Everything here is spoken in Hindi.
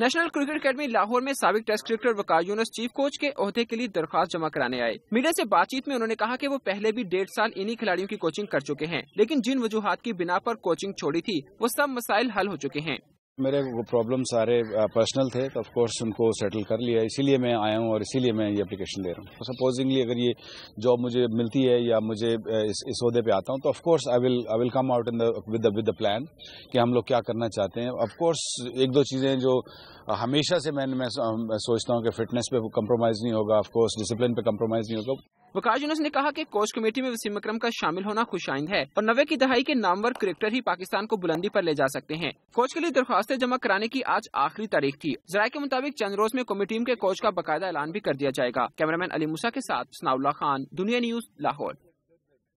नेशनल क्रिकेट अकेडमी लाहौर में सबक test cricketer Waqar Younis chief coach के अहदे के लिए दरखास्त जमा कराने आए मीडिया से बातचीत में उन्होंने कहा कि वो पहले भी डेढ़ साल इन्हीं खिलाड़ियों की कोचिंग कर चुके हैं लेकिन जिन वजूहत की बिना पर कोचिंग छोड़ी थी वो सब मसाइल हल हो चुके हैं मेरे वो प्रॉब्लम सारे पर्सनल थे तो ऑफकोर्स उनको सेटल कर लिया इसीलिए मैं आया हूँ और इसीलिए मैं ये एप्लीकेशन दे रहा हूँ सपोजिंगली तो अगर ये जॉब मुझे मिलती है या मुझे इस इसदे पे आता हूँ तो of course I will I will come out in the with with the plan कि हम लोग क्या करना चाहते हैं ऑफकोर्स एक दो चीज़ें जो हमेशा से मैं मैं सोचता हूँ कि फिटनेस पे कम्प्रोमाइज़ नहीं होगा ऑफकोर्स डिसिप्लिन पे कम्प्रोमाइज़ नहीं होगा वकाश यूनस ने कहा कि कोच कमेटी में वसीम अक्रम का शामिल होना खुशाइंद है और नवे की दहाई के नामवर क्रिकेटर ही पाकिस्तान को बुलंदी पर ले जा सकते हैं कोच के लिए दरख्वास्तें जमा कराने की आज आखिरी तारीख थी जराये के मुताबिक चंद रोज में कौमी टीम के कोच का बाकायदा ऐलान भी कर दिया जाएगा कैमरामैन अली मूसा के साथ सनाउल्ला खान दुनिया न्यूज लाहौर